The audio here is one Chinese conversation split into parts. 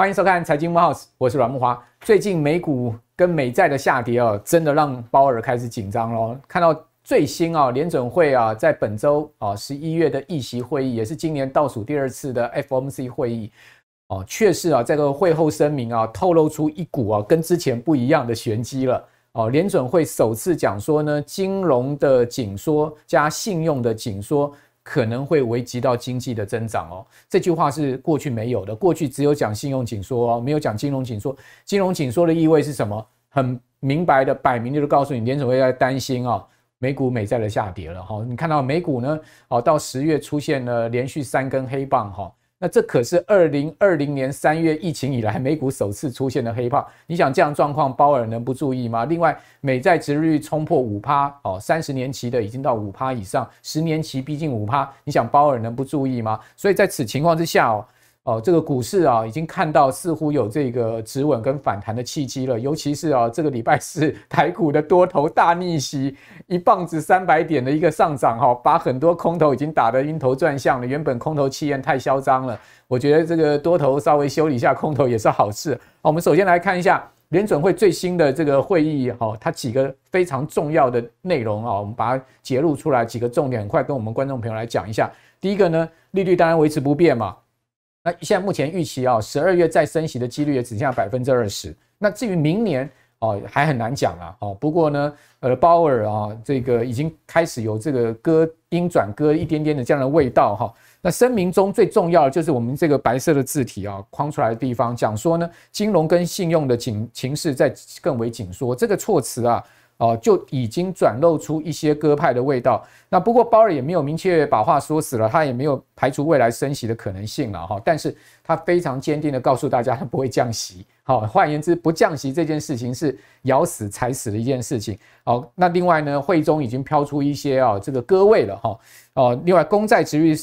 欢迎收看《财经木 house》，我是阮木华。最近美股跟美债的下跌哦，真的让鲍尔开始紧张喽。看到最新啊，联准会啊，在本周啊十一月的议席会议，也是今年倒数第二次的 FOMC 会议哦，确实啊这个会后声明啊，透露出一股啊跟之前不一样的玄机了哦。联准会首次讲说呢，金融的紧缩加信用的紧缩。可能会危及到经济的增长哦，这句话是过去没有的，过去只有讲信用紧缩哦，没有讲金融紧缩。金融紧缩的意味是什么？很明白的，摆明就是告诉你，联储会在担心哦，美股美债的下跌了哈。你看到美股呢，哦，到十月出现了连续三根黑棒哈。那这可是二零二零年三月疫情以来美股首次出现的黑炮。你想这样状况，鲍尔能不注意吗？另外，美债值率冲破五趴哦，三十年期的已经到五趴以上，十年期逼近五趴，你想鲍尔能不注意吗？所以在此情况之下哦。哦，这个股市啊，已经看到似乎有这个止稳跟反弹的契机了。尤其是啊，这个礼拜四台股的多头大逆袭，一棒子三百点的一个上涨，哈，把很多空头已经打得晕头转向了。原本空头气焰太嚣张了，我觉得这个多头稍微修理一下空头也是好事。我们首先来看一下联准会最新的这个会议，哈，它几个非常重要的内容啊，我们把它揭露出来几个重点，很快跟我们观众朋友来讲一下。第一个呢，利率当然维持不变嘛。那现在目前预期啊，十二月再升息的几率也只剩下百分之二十。那至于明年哦，还很难讲啊。哦，不过呢，呃，鲍尔啊，这个已经开始有这个鸽鹰转鸽一点点的这样的味道哈。那声明中最重要的就是我们这个白色的字体啊，框出来的地方讲说呢，金融跟信用的紧情势在更为紧缩。这个措辞啊。哦，就已经转露出一些鸽派的味道。那不过鲍尔也没有明确把话说死了，他也没有排除未来升息的可能性了哈。但是他非常坚定的告诉大家，他不会降息。好，换言之，不降息这件事情是咬死踩死的一件事情。好，那另外呢，会中已经飘出一些啊这个鸽位了哈。哦，另外公债利率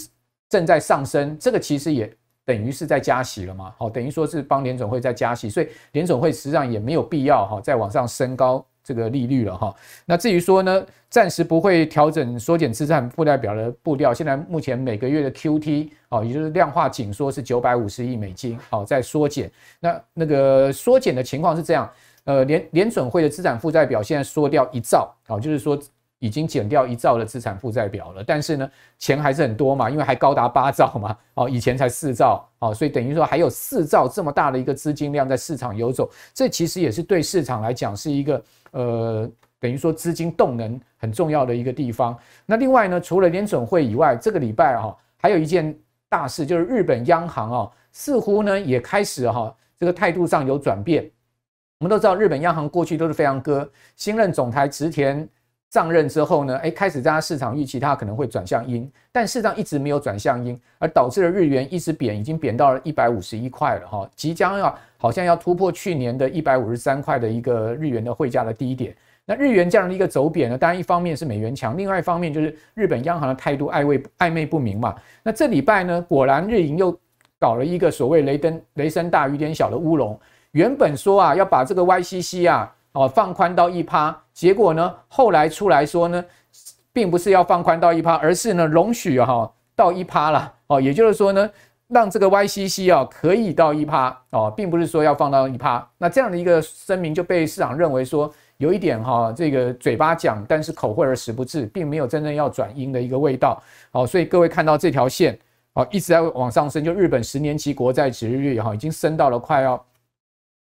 正在上升，这个其实也等于是在加息了嘛。好，等于说是帮联总会再加息，所以联总会实际上也没有必要哈再往上升高。这个利率了哈，那至于说呢，暂时不会调整缩减资产负债表的步调。现在目前每个月的 QT 哦，也就是量化紧缩是九百五十亿美金，好在缩减。那那个缩减的情况是这样，呃，联联准会的资产负债表现在缩掉一兆，好，就是说。已经减掉一兆的资产负债表了，但是呢，钱还是很多嘛，因为还高达八兆嘛，哦，以前才四兆，哦，所以等于说还有四兆这么大的一个资金量在市场游走，这其实也是对市场来讲是一个呃，等于说资金动能很重要的一个地方。那另外呢，除了联准会以外，这个礼拜哈，还有一件大事就是日本央行啊，似乎呢也开始哈，这个态度上有转变。我们都知道，日本央行过去都是非常鸽，新任总台植田。上任之后呢，哎，开始大家市场预期它可能会转向阴，但事实上一直没有转向阴，而导致了日元一直贬，已经贬到了一百五十一块了哈，即将要好像要突破去年的一百五十三块的一个日元的汇价的低点。那日元这样的一个走贬呢，当然一方面是美元强，另外一方面就是日本央行的态度暧昧暧昧不明嘛。那这礼拜呢，果然日银又搞了一个所谓雷登雷声大雨点小的乌龙，原本说啊要把这个 YCC 啊。哦，放宽到一趴，结果呢？后来出来说呢，并不是要放宽到一趴，而是呢，容许哈到一趴了。哦，也就是说呢，让这个 YCC 啊可以到一趴哦，并不是说要放到一趴。那这样的一个声明就被市场认为说有一点哈，这个嘴巴讲，但是口惠而实不至，并没有真正要转阴的一个味道。哦，所以各位看到这条线哦，一直在往上升，就日本十年期国债值日率哈，已经升到了快要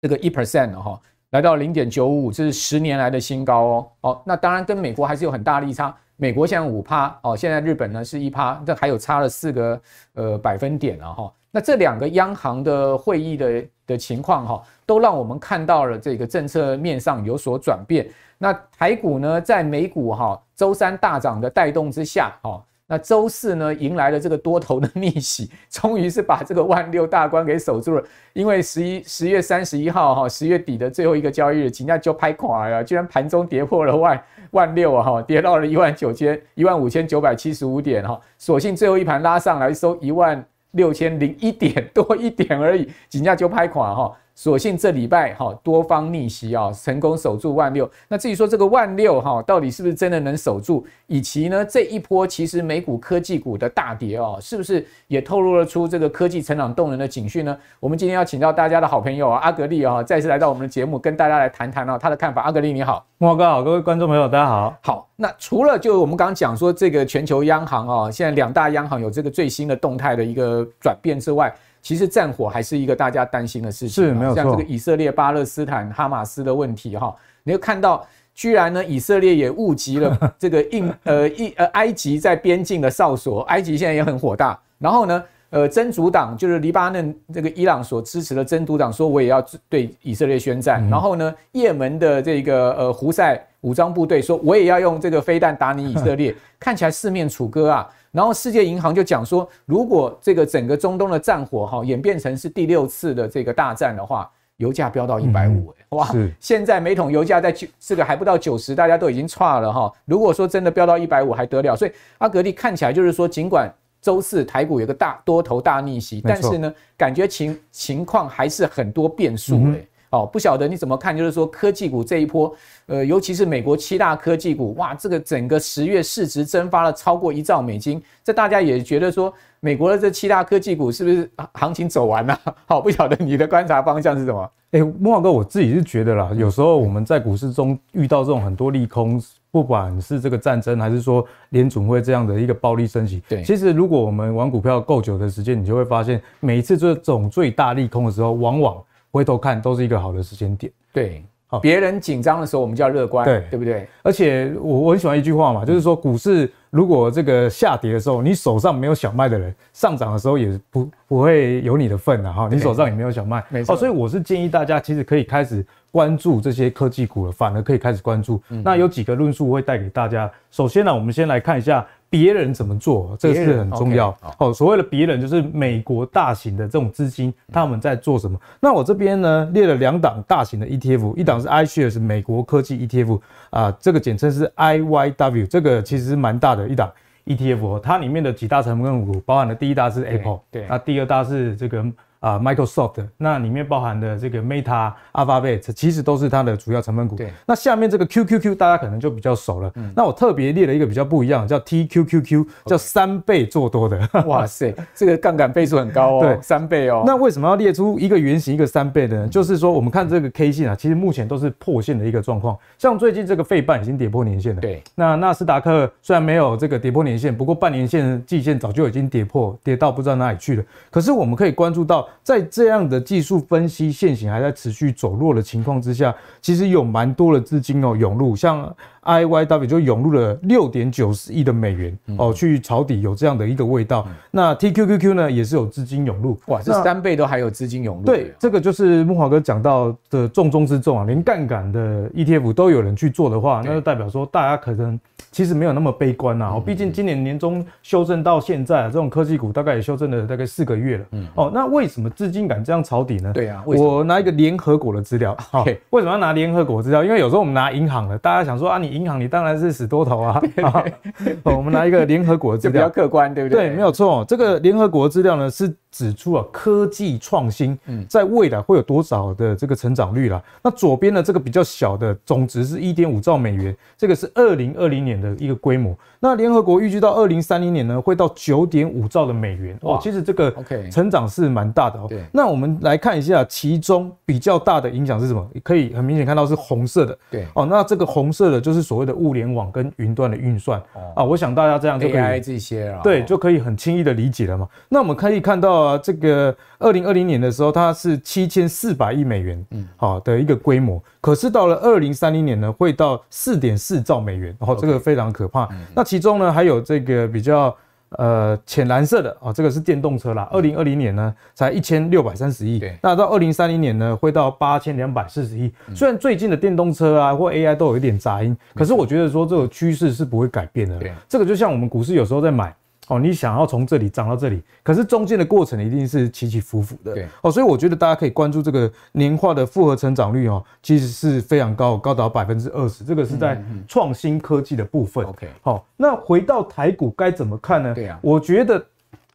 这个一 percent 了哈。来到零点九五五，这是十年来的新高哦。哦，那当然跟美国还是有很大利差。美国现在五趴哦，现在日本呢是一趴，这还有差了四个呃百分点了哈。那这两个央行的会议的的情况哈，都让我们看到了这个政策面上有所转变。那台股呢，在美股哈周三大涨的带动之下哈。那周四呢，迎来了这个多头的逆袭，终于是把这个万六大关给守住了。因为十一十月三十一号哈，十月底的最后一个交易日，金价就拍垮了，居然盘中跌破了万万六啊哈，跌到了一万九千一万五千九百七十五点哈，所幸最后一盘拉上来收一万六千零一点多一点而已，金价就拍垮哈。所幸这礼拜哈多方逆袭啊，成功守住万六。那至于说这个万六哈，到底是不是真的能守住？以及呢，这一波其实美股科技股的大跌哦，是不是也透露了出这个科技成长动能的警讯呢？我们今天要请到大家的好朋友阿格利啊，再次来到我们的节目，跟大家来谈谈啊他的看法。阿格利你好，莫哥好，各位观众朋友大家好。好，那除了就我们刚刚讲说这个全球央行啊，现在两大央行有这个最新的动态的一个转变之外。其实战火还是一个大家担心的事情，是，没有像这个以色列、巴勒斯坦、哈马斯的问题哈。你会看到，居然呢，以色列也误及了 这个印呃印呃埃及在边境的哨所，埃及现在也很火大。然后呢，呃真主党就是黎巴嫩这个伊朗所支持的真主党说我也要对以色列宣战。然后呢，也门的这个呃胡塞武装部队说我也要用这个飞弹打你以色列。看起来四面楚歌啊。然后世界银行就讲说，如果这个整个中东的战火哈演变成是第六次的这个大战的话，油价飙到一百五哇！现在每桶油价在九这个还不到九十，大家都已经差了哈。如果说真的飙到一百五还得了，所以阿格力看起来就是说，尽管周四台股有个大多头大逆袭，但是呢，感觉情情况还是很多变数哎。好，不晓得你怎么看，就是说科技股这一波，呃，尤其是美国七大科技股，哇，这个整个十月市值蒸发了超过一兆美金，这大家也觉得说，美国的这七大科技股是不是行情走完了？好，不晓得你的观察方向是什么？哎，莫老哥，我自己是觉得啦，有时候我们在股市中遇到这种很多利空，不管是这个战争，还是说联储会这样的一个暴力升级，对，其实如果我们玩股票够久的时间，你就会发现，每一次这种最大利空的时候，往往。回头看都是一个好的时间点，对，好别人紧张的时候我们叫乐观，对，对不对？而且我我很喜欢一句话嘛，就是说股市如果这个下跌的时候，你手上没有小麦的人，上涨的时候也不不会有你的份的哈，你手上也没有小麦，没错、哦。所以我是建议大家其实可以开始关注这些科技股了，反而可以开始关注。那有几个论述会带给大家。首先呢，我们先来看一下。别人怎么做，这个是很重要。哦，所谓的别人就是美国大型的这种资金，他们在做什么？那我这边呢，列了两档大型的 ETF，一档是 Ishares 美国科技 ETF 啊，这个简称是 IYW，这个其实蛮大的一档 ETF，它里面的几大成分股，包含的第一大是 Apple，对，那第二大是这个。啊，Microsoft 那里面包含的这个 Meta、Alphabet 其实都是它的主要成分股。对。那下面这个 QQQ 大家可能就比较熟了。嗯。那我特别列了一个比较不一样，叫 TQQQ，叫三倍做多的。哇塞，这个杠杆倍数很高哦。对，三倍哦。那为什么要列出一个圆形一个三倍的呢？就是说我们看这个 K 线啊，其实目前都是破线的一个状况。像最近这个费半已经跌破年线了。对。那纳斯达克虽然没有这个跌破年线，不过半年线、季线早就已经跌破，跌到不知道哪里去了。可是我们可以关注到。在这样的技术分析现行还在持续走弱的情况之下，其实有蛮多的资金哦涌入，像。IYW 就涌入了六点九十亿的美元哦，去抄底有这样的一个味道。那 TQQQ 呢，也是有资金涌入，哇，这三倍都还有资金涌入。对，这个就是木华哥讲到的重中之重啊，连杠杆的 ETF 都有人去做的话，那就代表说大家可能其实没有那么悲观呐。哦，毕竟今年年中修正到现在啊，这种科技股大概也修正了大概四个月了。嗯，哦，那为什么资金敢这样抄底呢？对啊，我拿一个联合国的资料好，为什么要拿联合国资料？因为有时候我们拿银行的，大家想说啊，你。银行，你当然是死多头啊！我们拿一个联合国资料，比较客观，对不对？对，没有错。这个联合国资料呢，是。指出啊，科技创新嗯，在未来会有多少的这个成长率啦，那左边的这个比较小的总值是一点五兆美元，这个是二零二零年的一个规模。那联合国预计到二零三零年呢，会到九点五兆的美元哦。其实这个 OK 成长是蛮大的哦。对，那我们来看一下其中比较大的影响是什么？可以很明显看到是红色的。对哦，那这个红色的就是所谓的物联网跟云端的运算啊。我想大家这样就可以这些对，就可以很轻易的理解了嘛。那我们可以看到。呃，这个二零二零年的时候，它是七千四百亿美元，嗯，好，的一个规模。可是到了二零三零年呢，会到四点四兆美元，然后这个非常可怕。那其中呢，还有这个比较呃浅蓝色的啊，这个是电动车啦。二零二零年呢，才一千六百三十亿，那到二零三零年呢，会到八千两百四十亿。虽然最近的电动车啊或 AI 都有一点杂音，可是我觉得说这个趋势是不会改变的。这个就像我们股市有时候在买。哦，你想要从这里涨到这里，可是中间的过程一定是起起伏伏的。对，哦，所以我觉得大家可以关注这个年化的复合成长率哦，其实是非常高，高达百分之二十，这个是在创新科技的部分。OK，好，那回到台股该怎么看呢？对啊，我觉得。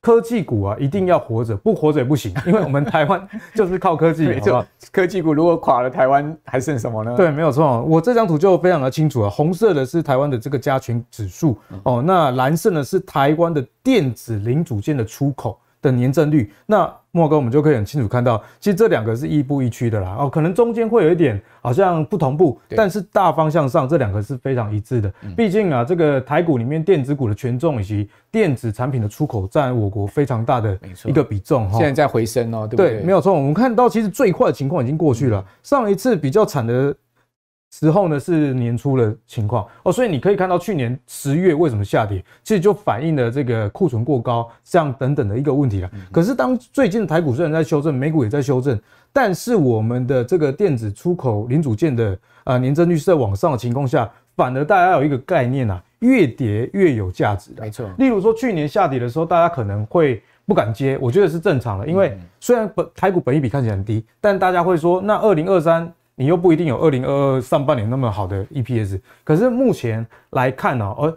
科技股啊，一定要活着，不活着也不行，因为我们台湾 就是靠科技没错。科技股如果垮了，台湾还剩什么呢？对，没有错。我这张图就非常的清楚啊，红色的是台湾的这个加权指数哦，那蓝色呢是台湾的电子零组件的出口的年增率。那莫哥，我们就可以很清楚看到，其实这两个是亦步亦趋的啦。哦，可能中间会有一点好像不同步，但是大方向上，这两个是非常一致的。毕竟啊，这个台股里面电子股的权重以及电子产品的出口占我国非常大的一个比重哈。现在在回升哦，对对，没有错。我们看到其实最快的情况已经过去了，上一次比较惨的。时候呢是年初的情况哦，所以你可以看到去年十月为什么下跌，其实就反映了这个库存过高、样等等的一个问题了。可是当最近台股虽然在修正，美股也在修正，但是我们的这个电子出口零组件的啊年增率是在往上的情况下，反而大家有一个概念啊，越跌越有价值的。没错，例如说去年下跌的时候，大家可能会不敢接，我觉得是正常的，因为虽然本台股本一比看起来很低，但大家会说那二零二三。你又不一定有二零二二上半年那么好的 EPS，可是目前来看呢，而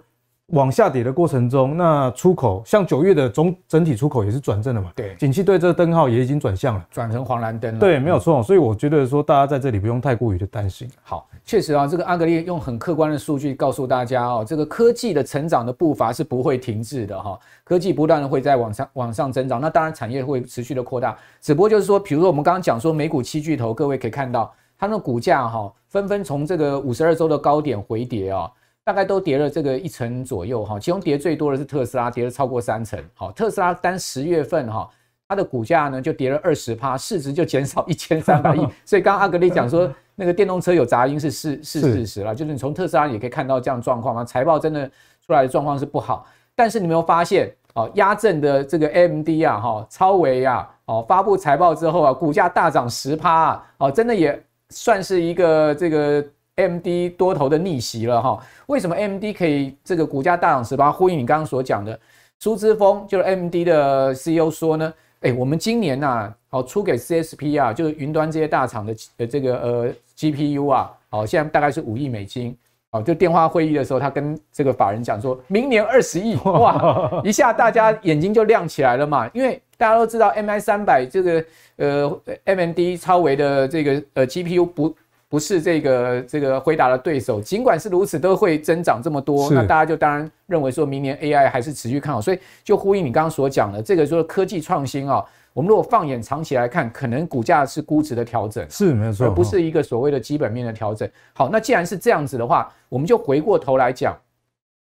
往下跌的过程中，那出口像九月的总整体出口也是转正了嘛？对，景气对这个灯号也已经转向了，转成黄蓝灯了。对，没有错。所以我觉得说大家在这里不用太过于的担心。好，确实啊，这个阿格列用很客观的数据告诉大家哦，这个科技的成长的步伐是不会停滞的哈，科技不断的会在往上往上增长，那当然产业会持续的扩大，只不过就是说，比如说我们刚刚讲说美股七巨头，各位可以看到。它的股价哈纷纷从这个五十二周的高点回跌啊，大概都跌了这个一成左右哈。其中跌最多的是特斯拉，跌了超过三成。好，特斯拉单十月份哈，它的股价呢就跌了二十趴，市值就减少一千三百亿。所以刚刚阿格力讲说，那个电动车有杂音是事是事实了，就是你从特斯拉也可以看到这样状况嘛。财报真的出来的状况是不好，但是你没有发现哦？压阵的这个 AMD 啊，哈，超维啊，哦，发布财报之后啊，股价大涨十趴哦，真的也。算是一个这个 M D 多头的逆袭了哈，为什么 M D 可以这个股价大涨十八？呼应你刚刚所讲的，苏之峰就是 M D 的 C E O 说呢，哎，我们今年呐，好出给 C S P 啊，就是云端这些大厂的这个呃 G P U 啊，好，现在大概是五亿美金。哦，就电话会议的时候，他跟这个法人讲说，明年二十亿，哇，一下大家眼睛就亮起来了嘛，因为大家都知道 MI 三百这个呃 MMD 超维的这个呃 GPU 不不是这个这个回答的对手，尽管是如此，都会增长这么多，那大家就当然认为说明年 AI 还是持续看好，所以就呼应你刚刚所讲的这个说科技创新啊。我们如果放眼长期来看，可能股价是估值的调整，是没错，而不是一个所谓的基本面的调整。好，那既然是这样子的话，我们就回过头来讲，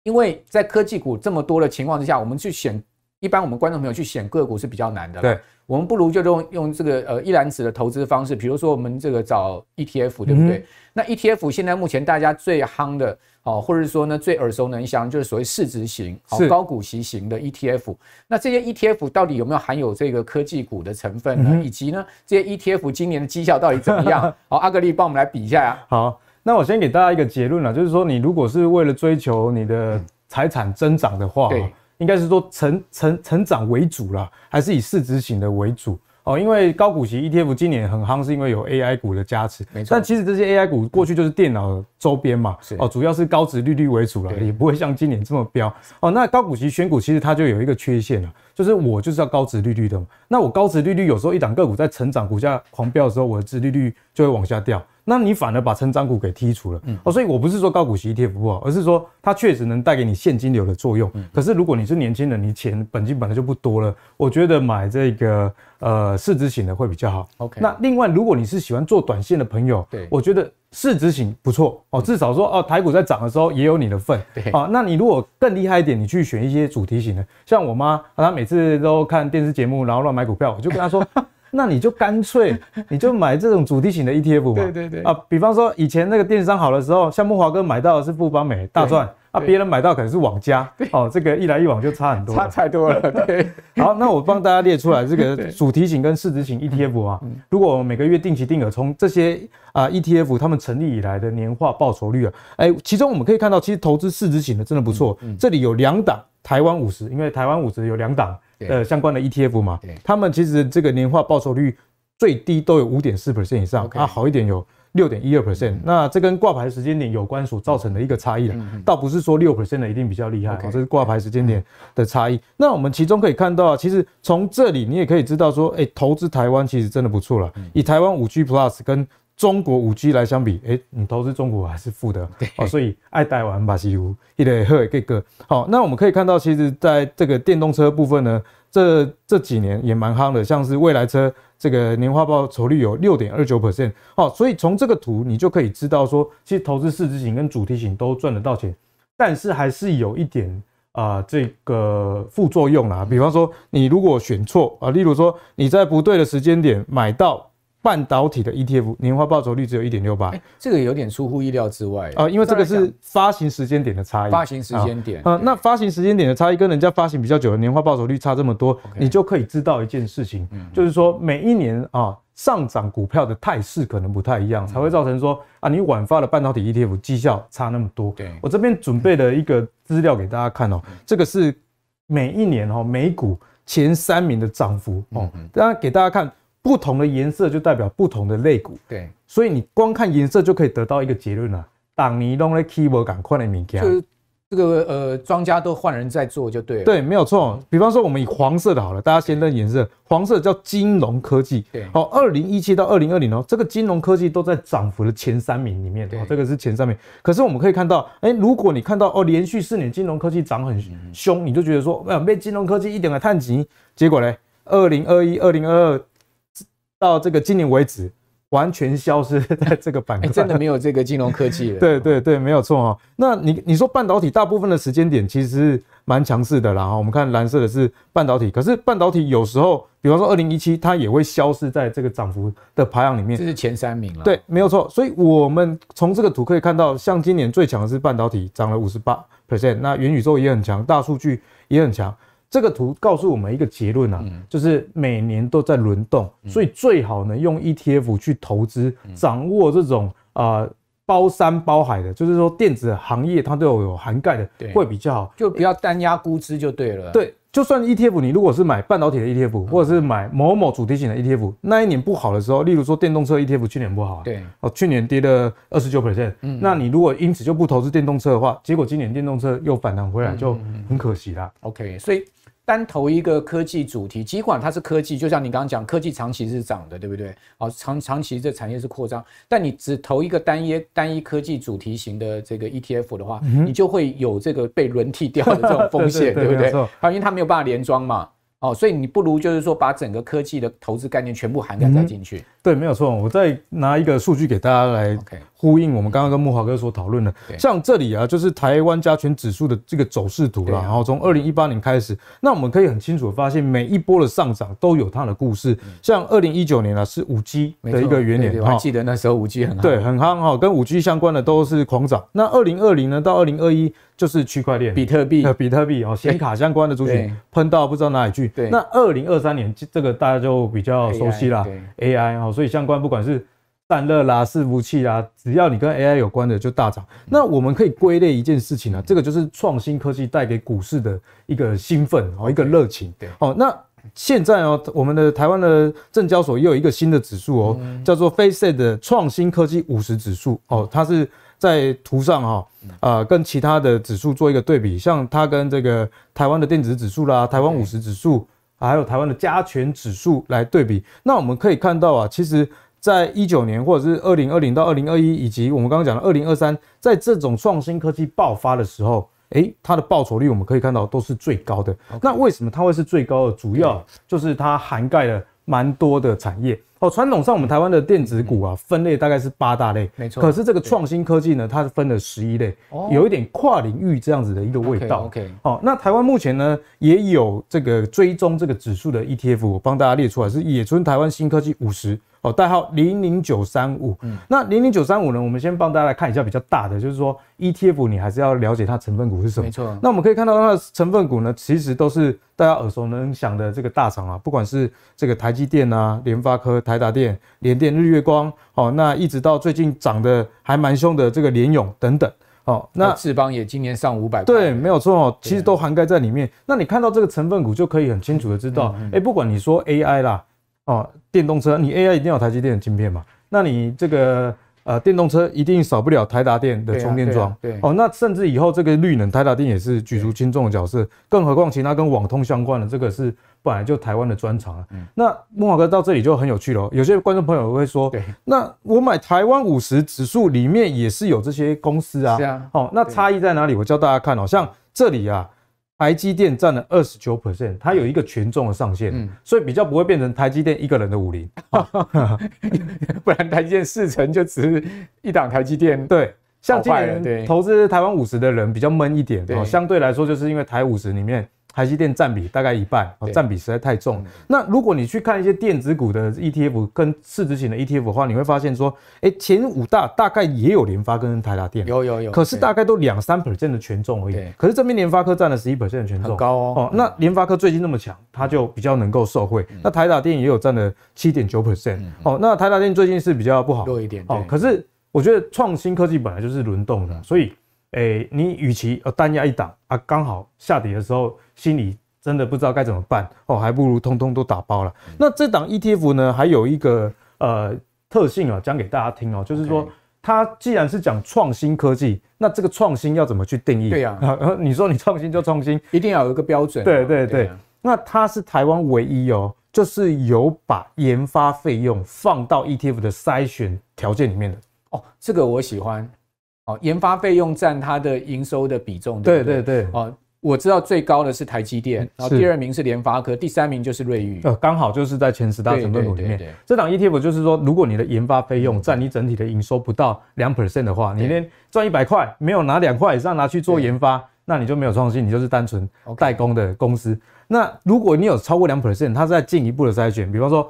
因为在科技股这么多的情况之下，我们去选一般我们观众朋友去选个股是比较难的。对，我们不如就用用这个呃一篮子的投资方式，比如说我们这个找 ETF，对不对？那 ETF 现在目前大家最夯的。好，或者说呢，最耳熟能详就是所谓市值型、高股息型的 ETF。那这些 ETF 到底有没有含有这个科技股的成分呢？以及呢，这些 ETF 今年的绩效到底怎么样？好，阿格力帮我们来比一下呀。好，那我先给大家一个结论了，就是说你如果是为了追求你的财产增长的话，应该是说成成成长为主了，还是以市值型的为主？哦，因为高股息 ETF 今年很夯，是因为有 AI 股的加持。但其实这些 AI 股过去就是电脑周边嘛，哦，主要是高值利率为主了，也不会像今年这么飙。哦，那高股息选股其实它就有一个缺陷了，就是我就是要高值利率的，嘛。那我高值利率有时候一档个股在成长股价狂飙的时候，我的值利率就会往下掉。那你反而把成长股给剔除了，嗯哦，所以我不是说高股息幅不好，而是说它确实能带给你现金流的作用。嗯，可是如果你是年轻人，你钱本金本来就不多了，我觉得买这个呃市值型的会比较好。OK，那另外如果你是喜欢做短线的朋友，对，我觉得市值型不错哦，至少说哦台股在涨的时候也有你的份，对啊。那你如果更厉害一点，你去选一些主题型的，像我妈，她每次都看电视节目然后乱买股票，我就跟她说。那你就干脆你就买这种主题型的 ETF 嘛，对对对啊，比方说以前那个电商好的时候，像木华哥买到的是富邦美大赚，啊，别人买到可能是网加，哦，这个一来一往就差很多，差太多了。对，好，那我帮大家列出来这个 主题型跟市值型 ETF 啊，如果我们每个月定期定额从这些啊 ETF 他们成立以来的年化报酬率啊，哎，其中我们可以看到，其实投资市值型的真的不错，这里有两档台湾五十，因为台湾五十有两档。呃，相关的 ETF 嘛，他们其实这个年化报酬率最低都有五点四 percent 以上，啊好一点有六点一二 percent，那这跟挂牌时间点有关所造成的一个差异了，倒不是说六 percent 的一定比较厉害，这是挂牌时间点的差异。那我们其中可以看到，其实从这里你也可以知道说，哎，投资台湾其实真的不错了，以台湾五 G Plus 跟。中国五 G 来相比，哎，你投资中国还是负的，哦，所以爱戴玩巴西股，一 g 喝一个。好，那我们可以看到，其实在这个电动车部分呢，这这几年也蛮夯的，像是未来车这个年化报酬率有六点二九 percent，好，所以从这个图你就可以知道说，其实投资市值型跟主题型都赚得到钱，但是还是有一点啊，这个副作用啦，比方说你如果选错啊，例如说你在不对的时间点买到。半导体的 ETF 年化报酬率只有一点六八，哎，这个有点出乎意料之外啊，因为这个是发行时间点的差异。发行时间点啊，那发行时间点的差异跟人家发行比较久的年化报酬率差这么多，你就可以知道一件事情，就是说每一年啊上涨股票的态势可能不太一样，才会造成说啊你晚发的半导体 ETF 绩效差那么多。对，我这边准备了一个资料给大家看哦，这个是每一年哈美股前三名的涨幅哦，大家给大家看。不同的颜色就代表不同的肋骨，对，所以你光看颜色就可以得到一个结论了。就是这个呃，庄家都换人在做，就对，对，没有错。比方说，我们以黄色的好了，大家先认颜色，黄色叫金融科技。对，好，二零一七到二零二零哦，这个金融科技都在涨幅的前三名里面，对，这个是前三名。可是我们可以看到，哎，如果你看到哦，连续四年金融科技涨很凶，你就觉得说，哎，被金融科技一点来探底，结果呢，二零二一、二零二二。到这个今年为止，完全消失在这个板块，真的没有这个金融科技了。对对对，没有错啊。那你你说半导体大部分的时间点其实是蛮强势的，啦哈。我们看蓝色的是半导体，可是半导体有时候，比方说二零一七，它也会消失在这个涨幅的排行里面。这是前三名了。对，没有错。所以我们从这个图可以看到，像今年最强的是半导体，涨了五十八 percent，那元宇宙也很强，大数据也很强。这个图告诉我们一个结论啊，就是每年都在轮动，所以最好呢用 ETF 去投资，掌握这种啊包山包海的，就是说电子行业它都有涵盖的，会比较好，就不要单压估值就对了。对，就算 ETF，你如果是买半导体的 ETF，或者是买某某主题型的 ETF，那一年不好的时候，例如说电动车 ETF 去年不好，对，哦，去年跌了二十九 percent，那你如果因此就不投资电动车的话，结果今年电动车又反弹回来，就很可惜啦。OK，所以。单投一个科技主题，尽管它是科技，就像你刚刚讲，科技长期是涨的，对不对？哦，长长期这产业是扩张，但你只投一个单一单一科技主题型的这个 ETF 的话，你就会有这个被轮替掉的这种风险，对不对？啊，因为它没有办法连装嘛，哦，所以你不如就是说把整个科技的投资概念全部涵盖在进去。对，没有错。我再拿一个数据给大家来呼应我们刚刚跟木华哥所讨论的，像这里啊，就是台湾加权指数的这个走势图了。然后从二零一八年开始，那我们可以很清楚的发现，每一波的上涨都有它的故事。像二零一九年呢，是五 G 的一个元年，还记得那时候五 G 很对很夯哈，跟五 G 相关的都是狂涨。那二零二零呢，到二零二一就是区块链、比特币、比特币哦、显卡相关的族群喷到不知道哪里去。那二零二三年，这个大家就比较熟悉了，AI 哦。所以相关不管是散热啦、伺服器啦，只要你跟 AI 有关的就大涨。那我们可以归类一件事情啊，这个就是创新科技带给股市的一个兴奋哦，一个热情。对，哦，那现在哦，我们的台湾的证交所也有一个新的指数哦，叫做 Face 的创新科技五十指数哦，它是在图上哈啊跟其他的指数做一个对比，像它跟这个台湾的电子指数啦、台湾五十指数。还有台湾的加权指数来对比，那我们可以看到啊，其实，在一九年或者是二零二零到二零二一，以及我们刚刚讲的二零二三，在这种创新科技爆发的时候，诶，它的报酬率我们可以看到都是最高的。那为什么它会是最高的？主要就是它涵盖了蛮多的产业。哦，传统上我们台湾的电子股啊，分类大概是八大类，没错。可是这个创新科技呢，它是分了十一类，有一点跨领域这样子的一个味道。OK，好，那台湾目前呢也有这个追踪这个指数的 ETF，我帮大家列出来，是野村台湾新科技五十。哦，代号零零九三五。嗯，那零零九三五呢？我们先帮大家来看一下比较大的，就是说 ETF，你还是要了解它成分股是什么。没错。那我们可以看到，它的成分股呢，其实都是大家耳熟能详的这个大厂啊，不管是这个台积电啊、联发科、台达电、联电、日月光，哦，那一直到最近涨得还蛮凶的这个联勇等等，哦，那智邦也今年上五百。对，没有错哦，其实都涵盖在里面。那你看到这个成分股，就可以很清楚的知道，哎，不管你说 AI 啦，哦。电动车，你 AI 一定有台积电的晶片嘛？那你这个呃，电动车一定少不了台达电的充电桩，对哦。那甚至以后这个绿能台达电也是举足轻重的角色，更何况其他跟网通相关的，这个是本来就台湾的专长。那木华哥到这里就很有趣了。有些观众朋友会说，那我买台湾五十指数里面也是有这些公司啊，是啊，哦，那差异在哪里？我教大家看哦，像这里啊。台积电占了二十九 percent，它有一个权重的上限，所以比较不会变成台积电一个人的武林，不然台积电四成就只是一档台积电。对，像今年投资台湾五十的人比较闷一点，相对来说就是因为台五十里面。台积电占比大概一半，占比实在太重那如果你去看一些电子股的 ETF 跟市值型的 ETF 的话，你会发现说，哎，前五大大概也有联发跟台达电，有有有，可是大概都两三 percent 的权重而已。可是这边联发科占了十一 percent 的权重，很高哦。哦，那联发科最近那么强，它就比较能够受惠。那台达电也有占了七点九 percent 哦。那台达电最近是比较不好，弱一点哦。可是我觉得创新科技本来就是轮动的，所以。哎，你与其呃单押一档啊，刚好下底的时候，心里真的不知道该怎么办哦，还不如通通都打包了。那这档 ETF 呢，还有一个呃特性啊，讲给大家听哦，就是说它既然是讲创新科技，那这个创新要怎么去定义？对呀，你说你创新就创新，一定要有一个标准。对对对，那它是台湾唯一哦，就是有把研发费用放到 ETF 的筛选条件里面的哦，这个我喜欢。哦，研发费用占它的营收的比重。对对对。哦，我知道最高的是台积电，然后第二名是联发科，第三名就是瑞昱。呃，刚好就是在前十大成分股里面。这档 ETF 就是说，如果你的研发费用占你整体的营收不到两 percent 的话，你连赚一百块没有拿两块以上拿去做研发，那你就没有创新，你就是单纯代工的公司。那如果你有超过两 percent，它再进一步的筛选，比方说。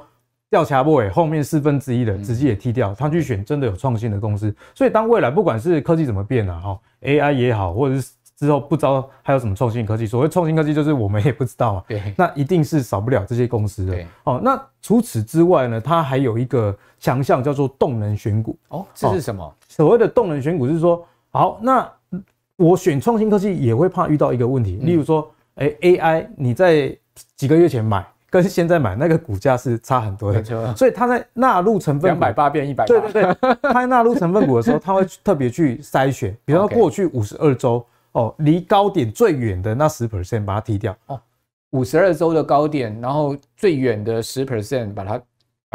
掉查部委后面四分之一的直接也踢掉，他去选真的有创新的公司。所以，当未来不管是科技怎么变啊，哈，AI 也好，或者是之后不知道还有什么创新科技，所谓创新科技就是我们也不知道啊。对，那一定是少不了这些公司的。哦，那除此之外呢，它还有一个强项叫做动能选股。哦，这是什么？所谓的动能选股，就是说，好，那我选创新科技也会怕遇到一个问题，例如说，哎，AI，你在几个月前买。跟现在买那个股价是差很多的，所以他在纳入成分两百八变一百，对对对，他纳入成分股的时候，他会特别去筛选，比如说过去五十二周哦，离高点最远的那十 percent 把它踢掉哦，五十二周的高点，然后最远的十 percent 把它。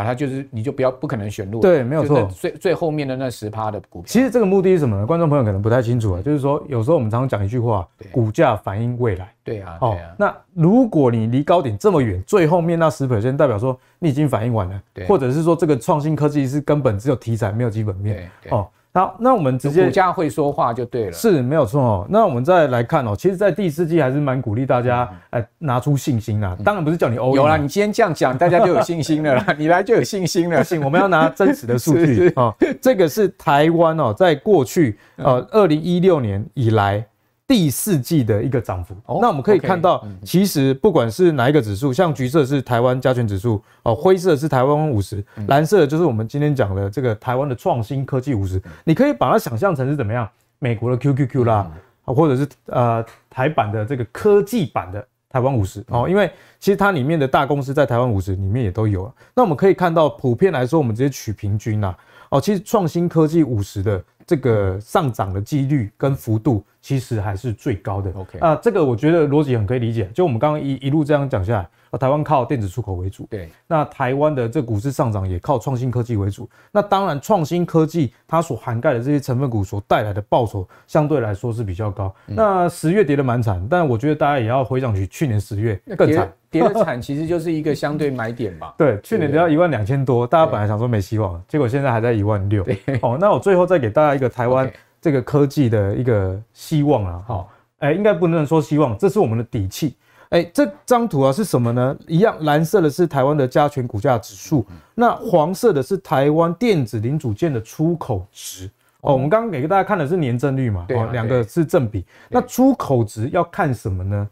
把它就是，你就不要不可能选入。对，没有错。最最后面的那十趴的股票，其实这个目的是什么呢？观众朋友可能不太清楚啊。就是说，有时候我们常常讲一句话，股价反映未来。对啊，哦，那如果你离高点这么远，最后面那十 n 线代表说你已经反映完了，或者是说这个创新科技是根本只有题材没有基本面，哦。好，那我们直接国家会说话就对了，是没有错哦。那我们再来看哦，其实，在第四季还是蛮鼓励大家，哎，拿出信心啦。当然不是叫你欧，有啦，你今天这样讲，大家就有信心了。啦，你来就有信心了，信。我们要拿真实的数据啊，这个是台湾哦，在过去呃，二零一六年以来。第四季的一个涨幅，那我们可以看到，其实不管是哪一个指数，像橘色是台湾加权指数，哦，灰色是台湾五十，蓝色就是我们今天讲的这个台湾的创新科技五十，你可以把它想象成是怎么样？美国的 QQQ 啦，或者是呃台版的这个科技版的台湾五十哦，因为其实它里面的大公司在台湾五十里面也都有。那我们可以看到，普遍来说，我们直接取平均啊，哦，其实创新科技五十的这个上涨的几率跟幅度。其实还是最高的。OK，啊，这个我觉得逻辑很可以理解。就我们刚刚一一路这样讲下来，啊，台湾靠电子出口为主。对。那台湾的这股市上涨也靠创新科技为主。那当然，创新科技它所涵盖的这些成分股所带来的报酬相对来说是比较高。那十月跌得蛮惨，但我觉得大家也要回想起去年十月更惨。跌得惨其实就是一个相对买点吧。对，去年跌到一万两千多，大家本来想说没希望，结果现在还在一万六。哦，那我最后再给大家一个台湾。这个科技的一个希望啊，好，哎，应该不能说希望，这是我们的底气。哎，这张图啊是什么呢？一样，蓝色的是台湾的加权股价指数，那黄色的是台湾电子零组件的出口值。哦，我们刚刚给大家看的是年增率嘛，哦，两个是正比。那出口值要看什么呢？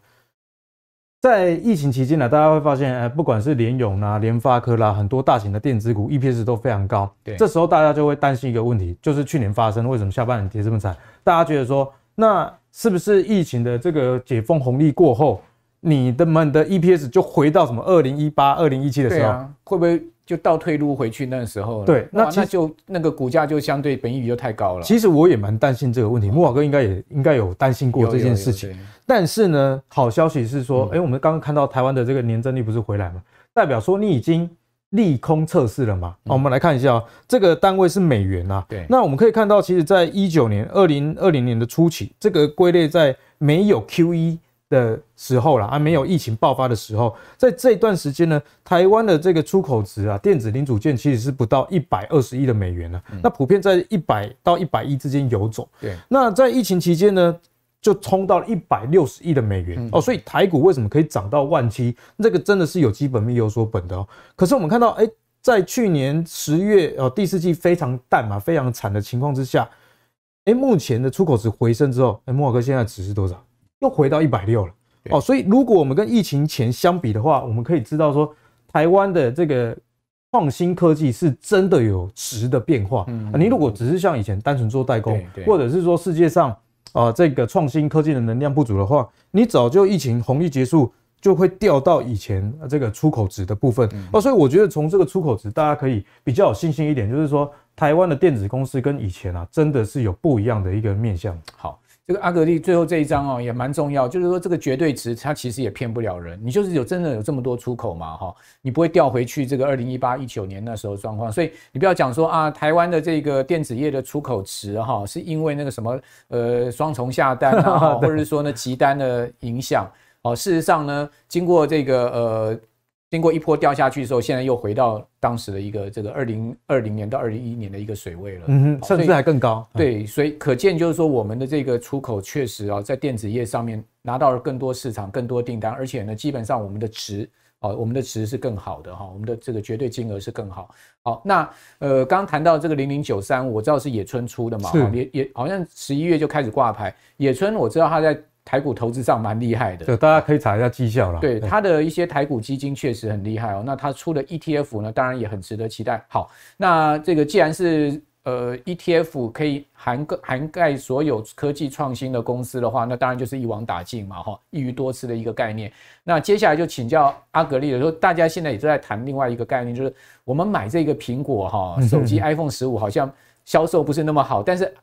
在疫情期间呢，大家会发现，哎，不管是联咏啦、联发科啦，很多大型的电子股 EPS 都非常高。对，这时候大家就会担心一个问题，就是去年发生，为什么下半年跌这么惨？大家觉得说，那是不是疫情的这个解封红利过后，你的们的 EPS 就回到什么二零一八、二零一七的时候，会不会？就倒退路回去那个时候了，对，那那就那个股价就相对本益比就太高了。其实我也蛮担心这个问题，木瓦哥应该也应该有担心过这件事情。但是呢，好消息是说，哎，我们刚刚看到台湾的这个年增率不是回来吗？代表说你已经利空测试了嘛？我们来看一下，这个单位是美元啊。对，那我们可以看到，其实在一九年、二零二零年的初期，这个归类在没有 QE。的时候啦，还没有疫情爆发的时候，在这一段时间呢，台湾的这个出口值啊，电子零组件其实是不到一百二十亿的美元呢，那普遍在一百到一百亿之间游走。对，那在疫情期间呢，就冲到了一百六十亿的美元哦。所以台股为什么可以涨到万七？这个真的是有基本面有所本的哦。可是我们看到，哎，在去年十月哦，第四季非常淡嘛，非常惨的情况之下，哎，目前的出口值回升之后，哎，摩尔哥现在值是多少？又回到一百六了哦，所以如果我们跟疫情前相比的话，我们可以知道说，台湾的这个创新科技是真的有值的变化。嗯，你如果只是像以前单纯做代工，或者是说世界上啊这个创新科技的能量不足的话，你早就疫情红利结束就会掉到以前这个出口值的部分哦。所以我觉得从这个出口值，大家可以比较有信心一点，就是说台湾的电子公司跟以前啊真的是有不一样的一个面向。好。这个阿格力最后这一章哦，也蛮重要，就是说这个绝对值，它其实也骗不了人。你就是有真的有这么多出口嘛，哈，你不会调回去这个二零一八一九年那时候状况。所以你不要讲说啊，台湾的这个电子业的出口值哈，是因为那个什么呃双重下单啊，或者是说呢急单的影响哦。事实上呢，经过这个呃。经过一波掉下去的时候，现在又回到当时的一个这个二零二零年到二零一一年的一个水位了，嗯甚至还更高。对，所以可见就是说，我们的这个出口确实啊，在电子业上面拿到了更多市场、更多订单，而且呢，基本上我们的值啊，我们的值是更好的哈，我们的这个绝对金额是更好。好，那呃，刚谈到这个零零九三，我知道是野村出的嘛，也也好像十一月就开始挂牌。野村我知道他在。台股投资上蛮厉害的，就大家可以查一下绩效了。对它的一些台股基金确实很厉害哦。那它出的 ETF 呢，当然也很值得期待。好，那这个既然是呃 ETF 可以涵盖涵盖所有科技创新的公司的话，那当然就是一网打尽嘛，哈，一鱼多吃的一个概念。那接下来就请教阿格丽了，说大家现在也都在谈另外一个概念，就是我们买这个苹果哈，手机 iPhone 十五好像销售不是那么好，但是。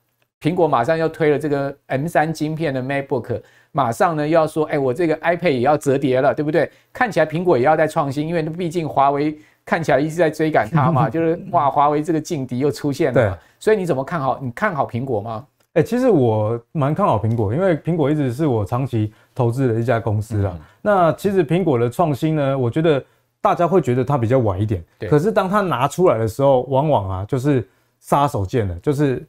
苹果马上又推了这个 M 三晶片的 Macbook，马上呢又要说，哎，我这个 iPad 也要折叠了，对不对？看起来苹果也要在创新，因为毕竟华为看起来一直在追赶它嘛，就是哇，华为这个劲敌又出现了。所以你怎么看好？你看好苹果吗？哎，其实我蛮看好苹果，因为苹果一直是我长期投资的一家公司了。那其实苹果的创新呢，我觉得大家会觉得它比较晚一点，可是当它拿出来的时候，往往啊就是杀手锏了，就是。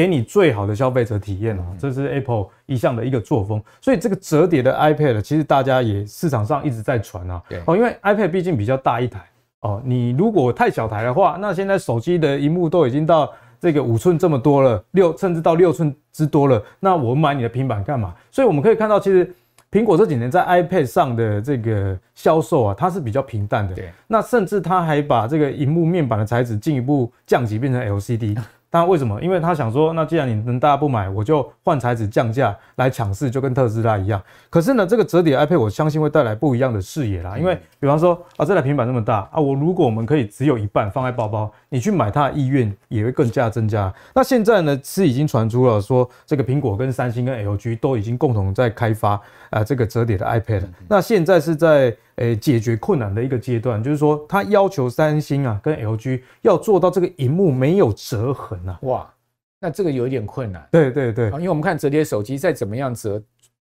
给你最好的消费者体验啊，这是 Apple 一向的一个作风。所以这个折叠的 iPad，其实大家也市场上一直在传啊。哦，因为 iPad 毕竟比较大一台哦，你如果太小台的话，那现在手机的荧幕都已经到这个五寸这么多了，六甚至到六寸之多了，那我买你的平板干嘛？所以我们可以看到，其实苹果这几年在 iPad 上的这个销售啊，它是比较平淡的。对，那甚至它还把这个荧幕面板的材质进一步降级，变成 LCD。但为什么？因为他想说，那既然你能大家不买，我就换材质降价来抢市，就跟特斯拉一样。可是呢，这个折叠 iPad 我相信会带来不一样的视野啦。因为，比方说啊，这台平板那么大啊，我如果我们可以只有一半放在包包，你去买它的意愿也会更加增加。那现在呢，是已经传出了说，这个苹果跟三星跟 LG 都已经共同在开发啊，这个折叠的 iPad。那现在是在。诶，解决困难的一个阶段，就是说，他要求三星啊跟 LG 要做到这个荧幕没有折痕啊，哇，那这个有一点困难。对对对，因为我们看折叠手机再怎么样折，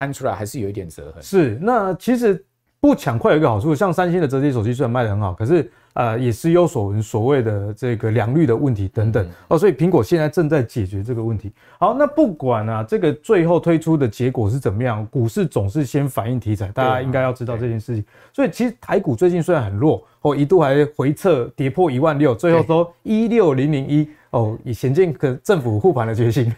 按出来还是有一点折痕。是，那其实。不抢快有一个好处，像三星的折叠手机虽然卖的很好，可是呃也是有所所谓的这个良率的问题等等哦，所以苹果现在正在解决这个问题。好，那不管啊这个最后推出的结果是怎么样，股市总是先反映题材，大家应该要知道这件事情。所以其实台股最近虽然很弱哦，一度还回撤跌破一万六，最后都一六零零一。哦，以前进跟政府护盘的决心，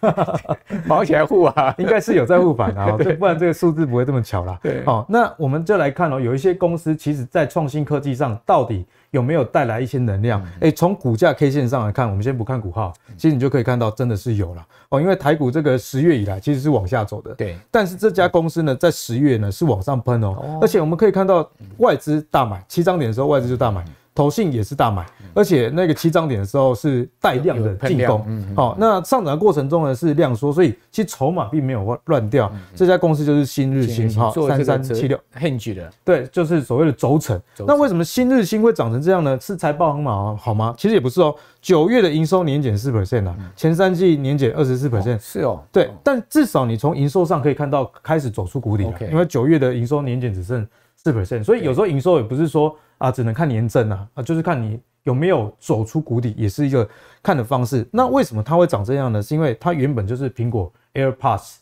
忙 起来护啊，应该是有在护盘啊，不然这个数字不会这么巧啦。对，哦，那我们就来看哦，有一些公司其实在创新科技上到底有没有带来一些能量？哎，从股价 K 线上来看，我们先不看股号，其实你就可以看到真的是有了哦，因为台股这个十月以来其实是往下走的，对。但是这家公司呢，在十月呢是往上喷哦，而且我们可以看到外资大买，七张点的时候外资就大买。投信也是大买，而且那个起涨点的时候是带量的进攻，好，那上涨的过程中呢是量缩，所以其实筹码并没有乱掉。这家公司就是新日新哈，三三七六，Hinge 的，对，就是所谓的轴承。那为什么新日新会长成这样呢？是财报很忙好吗？其实也不是哦，九月的营收年减四百分啊，前三季年减二十四百 t 是哦，对，但至少你从营收上可以看到开始走出谷底了，因为九月的营收年减只剩。四 percent，所以有时候营收也不是说啊，只能看年增啊，啊，就是看你有没有走出谷底，也是一个看的方式。那为什么它会长这样呢？是因为它原本就是苹果 AirPods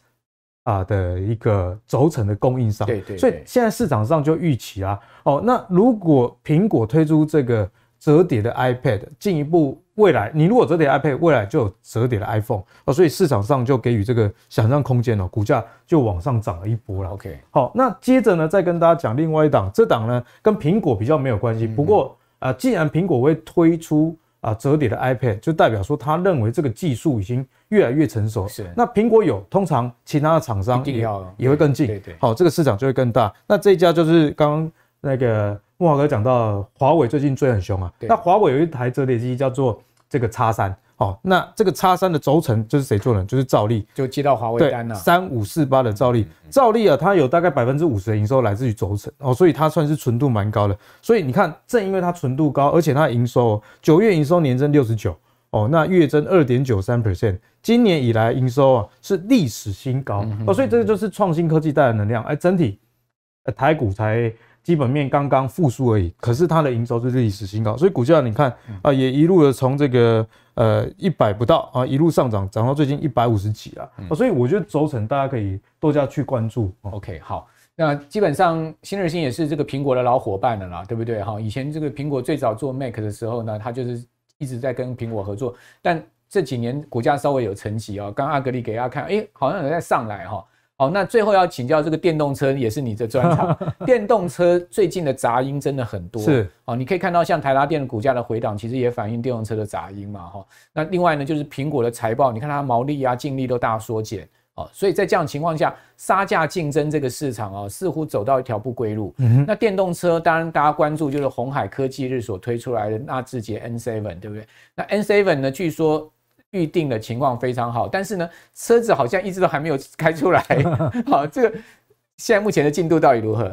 啊的一个轴承的供应商，对对。所以现在市场上就预期啊，哦，那如果苹果推出这个。折叠的 iPad，进一步未来，你如果折叠 iPad，未来就有折叠的 iPhone 哦，所以市场上就给予这个想象空间了，股价就往上涨了一波了。OK，好，那接着呢，再跟大家讲另外一档，这档呢跟苹果比较没有关系，不过啊，既然苹果会推出啊折叠的 iPad，就代表说他认为这个技术已经越来越成熟。是。那苹果有，通常其他的厂商也会跟进，对对。好，这个市场就会更大。那这家就是刚。那个莫华哥讲到华为最近追很凶啊，那华为有一台折叠机叫做这个叉三哦，那这个叉三的轴承就是谁做的？就是兆力，就接到华为单了。三五四八的兆力，兆力啊，它有大概百分之五十的营收来自于轴承哦，所以它算是纯度蛮高的。所以你看，正因为它纯度高，而且它营收九月营收年增六十九哦，那月增二点九三 percent，今年以来营收啊是历史新高哦，所以这个就是创新科技带来能量，哎，整体台股才。基本面刚刚复苏而已，可是它的营收是历史新高，所以股价你看啊，也一路的从这个呃一百不到啊一路上涨，涨到最近一百五十几啊。所以我觉得轴承大家可以多加去关注。OK，好，那基本上新日新也是这个苹果的老伙伴了啦，对不对哈？以前这个苹果最早做 Mac 的时候呢，它就是一直在跟苹果合作，但这几年股价稍微有成绩啊，刚阿格力给大家看，哎，好像有在上来哈。哦，那最后要请教这个电动车也是你的专长。电动车最近的杂音真的很多，是哦。你可以看到像台拉电的股价的回档，其实也反映电动车的杂音嘛，哈。那另外呢，就是苹果的财报，你看它毛利啊、净利都大缩减，哦。所以在这样情况下，杀价竞争这个市场哦，似乎走到一条不归路。那电动车当然大家关注就是红海科技日所推出来的纳智捷 N Seven，对不对？那 N s v e n 呢，据说。预定的情况非常好，但是呢，车子好像一直都还没有开出来。好，这个现在目前的进度到底如何？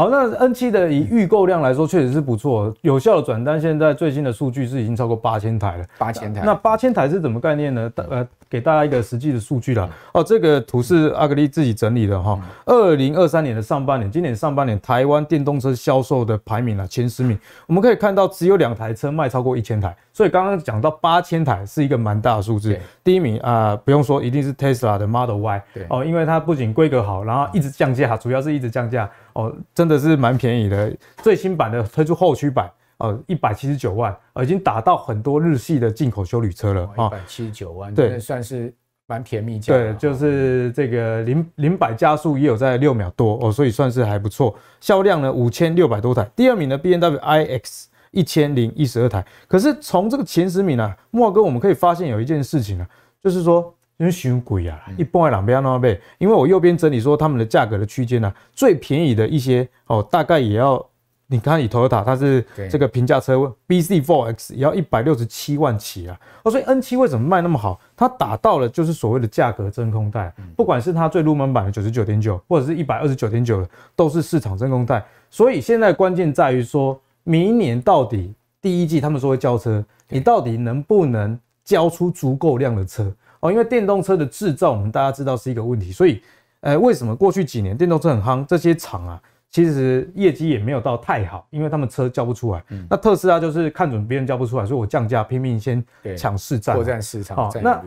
好，那 N 七的以预购量来说，确实是不错，有效的转单。现在最新的数据是已经超过八千台了。八千台。那八千台是什么概念呢？呃，给大家一个实际的数据了。哦，这个图是阿格力自己整理的哈。二零二三年的上半年，今年上半年台湾电动车销售的排名啊，前十名，我们可以看到只有两台车卖超过一千台。所以刚刚讲到八千台是一个蛮大的数字。第一名啊，不用说，一定是 Tesla 的 Model Y。对哦，因为它不仅规格好，然后一直降价，主要是一直降价。哦，真的是蛮便宜的。最新版的推出后驱版，呃，一百七十九万，呃，已经打到很多日系的进口修旅车了啊，一百七十九万，对，算是蛮便宜价。对，就是这个零零百加速也有在六秒多哦，所以算是还不错。销量呢，五千六百多台。第二名呢，B N W I X 一千零一十二台。可是从这个前十名呢，莫哥我们可以发现有一件事情呢，就是说。因为太贵啊，一般不要那么贵。因为我右边整理说他们的价格的区间呢，最便宜的一些哦，大概也要你看你 t 塔，它是这个平价车 B C Four X，也要一百六十七万起啊。所以 N 七为什么卖那么好？它打到了就是所谓的价格真空带，不管是它最入门版的九十九点九，或者是一百二十九点九的，都是市场真空带。所以现在关键在于，说明年到底第一季他们说会交车，你到底能不能交出足够量的车？哦，因为电动车的制造，我们大家知道是一个问题，所以，呃，为什么过去几年电动车很夯？这些厂啊，其实业绩也没有到太好，因为他们车交不出来。那特斯拉就是看准别人交不出来，以我降价，拼命先抢市占、抢占市场。那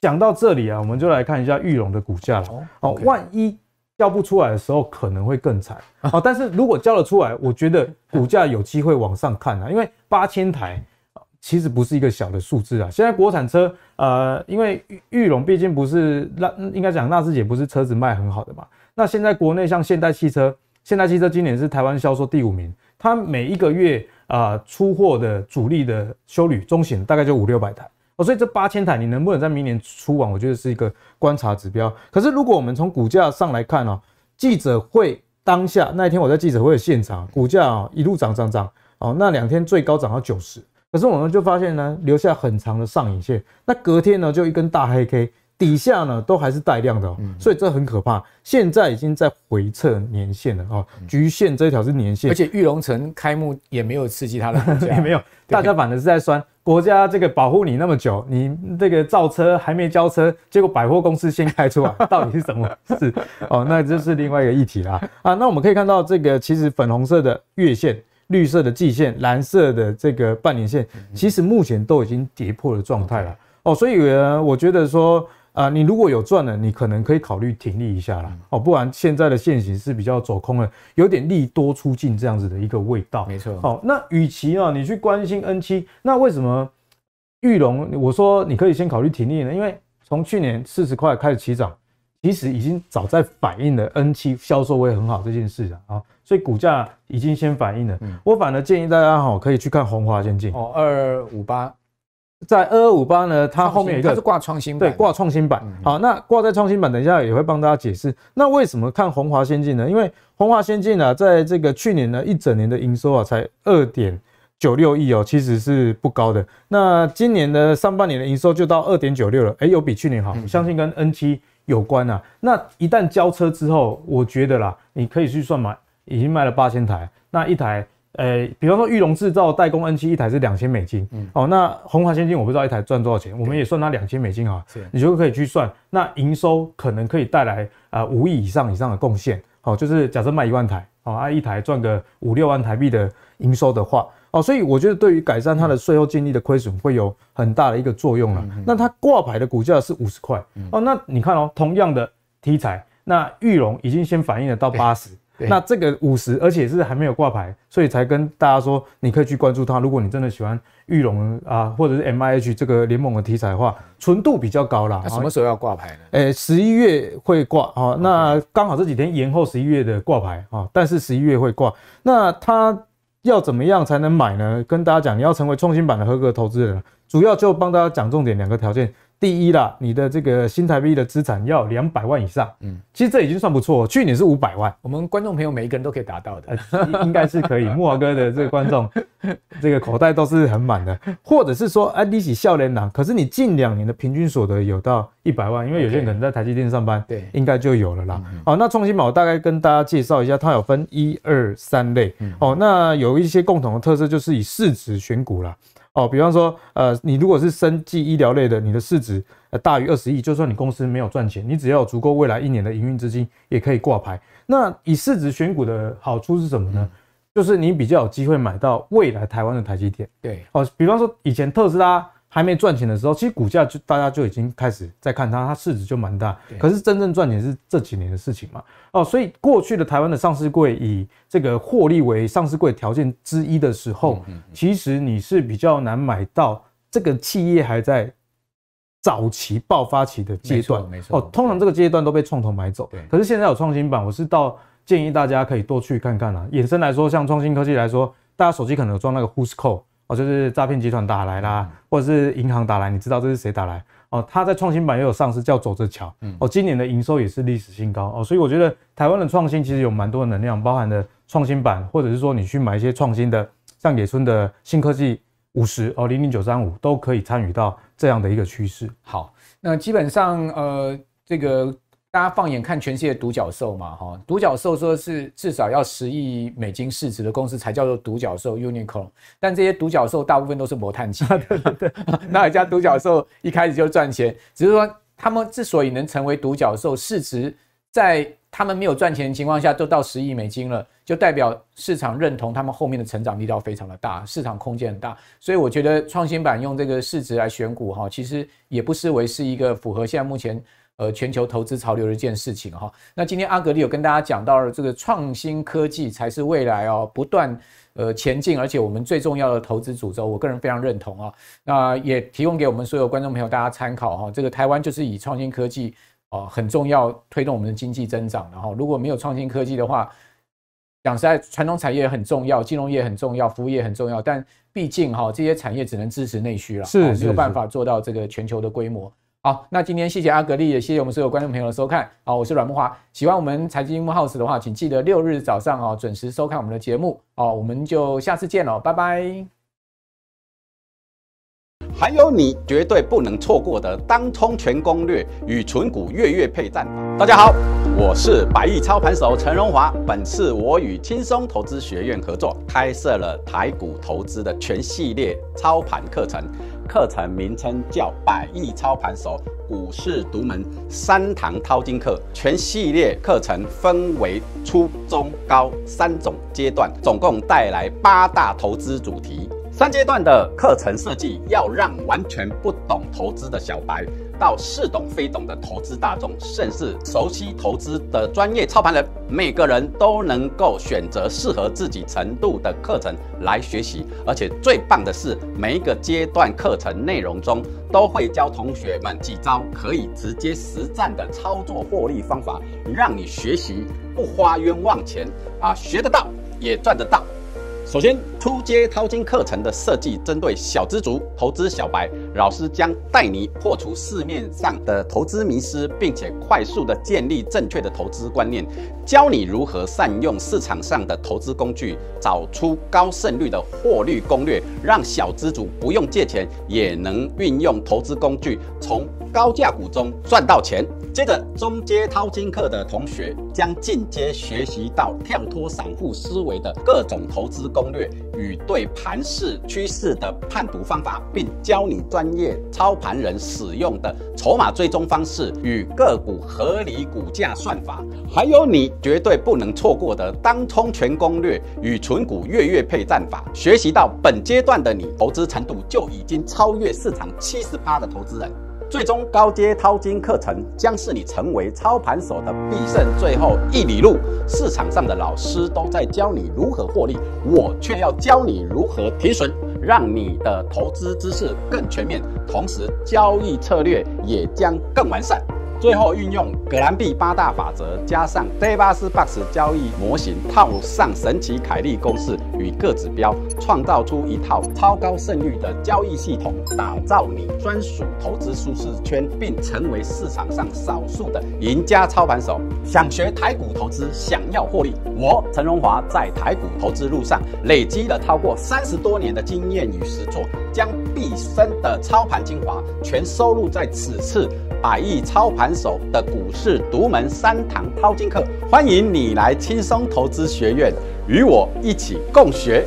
讲到这里啊，我们就来看一下裕隆的股价了。哦，万一交不出来的时候，可能会更惨。哦，但是如果交了出来，我觉得股价有机会往上看啊，因为八千台。其实不是一个小的数字啊！现在国产车，呃，因为玉龙毕竟不是那，应该讲纳智捷不是车子卖很好的嘛。那现在国内像现代汽车，现代汽车今年是台湾销售第五名，它每一个月啊出货的主力的修旅中型大概就五六百台哦，所以这八千台你能不能在明年出完，我觉得是一个观察指标。可是如果我们从股价上来看哦，记者会当下那一天我在记者会的现场，股价啊一路涨涨涨哦，那两天最高涨到九十。可是我们就发现呢，留下很长的上影线，那隔天呢就一根大黑 K，底下呢都还是带量的，所以这很可怕。现在已经在回测年限了啊，局限这条是年限，而且玉龙城开幕也没有刺激它了，也没有，大家反正是在酸国家这个保护你那么久，你这个造车还没交车，结果百货公司先开出来，到底是什么事？哦，那这是另外一个议题啦。啊。那我们可以看到这个其实粉红色的月线。绿色的季线，蓝色的这个半年线，其实目前都已经跌破了状态了哦，所以呃，我觉得说啊，你如果有赚了，你可能可以考虑停利一下啦。哦，不然现在的现形是比较走空了，有点利多出尽这样子的一个味道。没错，哦，那与其啊你去关心 N 七，那为什么玉龙，我说你可以先考虑停利呢？因为从去年四十块开始起涨，其实已经早在反映了 N 七销售会很好这件事了啊。所以股价已经先反应了。我反而建议大家哈，可以去看红华先进哦，二五八，在二五八呢，它后面一个挂创新对挂创新板。好，那挂在创新板，等一下也会帮大家解释。那为什么看红华先进呢？因为红华先进啊，在这个去年呢一整年的营收啊才二点九六亿哦，其实是不高的。那今年的上半年的营收就到二点九六了，哎，有比去年好，相信跟 N 七有关啊。那一旦交车之后，我觉得啦，你可以去算嘛。已经卖了八千台，那一台，呃，比方说玉龙制造代工 N 七一台是两千美金，哦，那红华先进我不知道一台赚多少钱，我们也算它两千美金啊，你就可以去算，那营收可能可以带来啊五亿以上以上的贡献，好，就是假设卖一万台，好，啊一台赚个五六万台币的营收的话，哦，所以我觉得对于改善它的税后净利的亏损会有很大的一个作用了，那它挂牌的股价是五十块，哦，那你看哦，同样的题材，那玉龙已经先反映了到八十。那这个五十，而且是还没有挂牌，所以才跟大家说，你可以去关注它。如果你真的喜欢玉龙啊，或者是 M I H 这个联盟的题材的话，纯度比较高啦。什么时候要挂牌呢？哎，十一月会挂啊。那刚好这几天延后十一月的挂牌啊，但是十一月会挂。那它要怎么样才能买呢？跟大家讲，你要成为创新版的合格投资人，主要就帮大家讲重点两个条件。第一啦，你的这个新台币的资产要两百万以上，嗯，其实这已经算不错，去年是五百万，我们观众朋友每一个人都可以达到的，应该是可以。木华哥的这个观众，这个口袋都是很满的，或者是说，哎，你息笑脸郎，可是你近两年的平均所得有到一百万，因为有些人可能在台积电上班，对，应该就有了啦。好，那创新宝我大概跟大家介绍一下，它有分一二三类，哦，那有一些共同的特色就是以市值选股啦。哦，比方说，呃，你如果是生技医疗类的，你的市值呃大于二十亿，就算你公司没有赚钱，你只要有足够未来一年的营运资金，也可以挂牌。那以市值选股的好处是什么呢？就是你比较有机会买到未来台湾的台积电。对，哦，比方说以前特斯拉。还没赚钱的时候，其实股价就大家就已经开始在看它，它市值就蛮大。可是真正赚钱是这几年的事情嘛？哦，所以过去的台湾的上市柜以这个获利为上市柜条件之一的时候，其实你是比较难买到这个企业还在早期爆发期的阶段。没错。哦，通常这个阶段都被创投买走。可是现在有创新版，我是到建议大家可以多去看看啊。衍生来说，像创新科技来说，大家手机可能有装那个 Who's c l 哦，就是诈骗集团打来啦，或者是银行打来，你知道这是谁打来？哦，他在创新版也有上市，叫走着瞧。哦，今年的营收也是历史新高哦，所以我觉得台湾的创新其实有蛮多能量，包含的创新版，或者是说你去买一些创新的，像野村的新科技五十哦零零九三五都可以参与到这样的一个趋势。好，那基本上呃这个。大家放眼看全世界，独角兽嘛，哈，独角兽说是至少要十亿美金市值的公司才叫做独角兽 （unicorn）。但这些独角兽大部分都是磨炭家，那一家独角兽一开始就赚钱？只是说他们之所以能成为独角兽，市值在他们没有赚钱的情况下都到十亿美金了，就代表市场认同他们后面的成长力道非常的大，市场空间很大。所以我觉得创新版用这个市值来选股，哈，其实也不失为是一个符合现在目前。呃，全球投资潮流的一件事情哈。那今天阿格里有跟大家讲到了这个创新科技才是未来哦，不断呃前进，而且我们最重要的投资主轴，我个人非常认同啊。那也提供给我们所有观众朋友大家参考哈。这个台湾就是以创新科技哦很重要推动我们的经济增长，然后如果没有创新科技的话，讲实在传统产业很重要，金融业很重要，服务业很重要，但毕竟哈这些产业只能支持内需了，是没有办法做到这个全球的规模。好，那今天谢谢阿格丽，也谢谢我们所有观众朋友的收看。好，我是阮木华，喜欢我们财经木 house 的话，请记得六日早上哦准时收看我们的节目。好，我们就下次见喽，拜拜。还有你绝对不能错过的当冲全攻略与纯股月月配战法。大家好，我是百亿操盘手陈荣华。本次我与轻松投资学院合作开设了台股投资的全系列操盘课程。课程名称叫《百亿操盘手股市独门三堂淘金课》，全系列课程分为初中高三种阶段，总共带来八大投资主题。三阶段的课程设计，要让完全不懂投资的小白，到似懂非懂的投资大众，甚至熟悉投资的专业操盘人，每个人都能够选择适合自己程度的课程来学习。而且最棒的是，每一个阶段课程内容中，都会教同学们几招可以直接实战的操作获利方法，让你学习不花冤枉钱啊，学得到也赚得到。首先，初阶淘金课程的设计针对小资族、投资小白，老师将带你破除市面上的投资迷失，并且快速的建立正确的投资观念，教你如何善用市场上的投资工具，找出高胜率的获利攻略，让小资族不用借钱也能运用投资工具从。高价股中赚到钱。接着，中阶淘金课的同学将进阶学习到跳脱散户思维的各种投资攻略与对盘势趋势的判读方法，并教你专业操盘人使用的筹码追踪方式与个股合理股价算法，还有你绝对不能错过的当冲全攻略与纯股月月配战法。学习到本阶段的你，投资程度就已经超越市场七十八的投资人。最终，高阶淘金课程将是你成为操盘手的必胜最后一里路。市场上的老师都在教你如何获利，我却要教你如何停损，让你的投资知识更全面，同时交易策略也将更完善。最后运用葛兰碧八大法则，加上 a 多巴 Box 交易模型，套上神奇凯利公式与各指标，创造出一套超高胜率的交易系统，打造你专属投资舒适圈，并成为市场上少数的赢家操盘手。想学台股投资，想要获利，我陈荣华在台股投资路上累积了超过三十多年的经验与实作，将毕生的操盘精华全收录在此次。百亿操盘手的股市独门三堂淘金课，欢迎你来轻松投资学院，与我一起共学。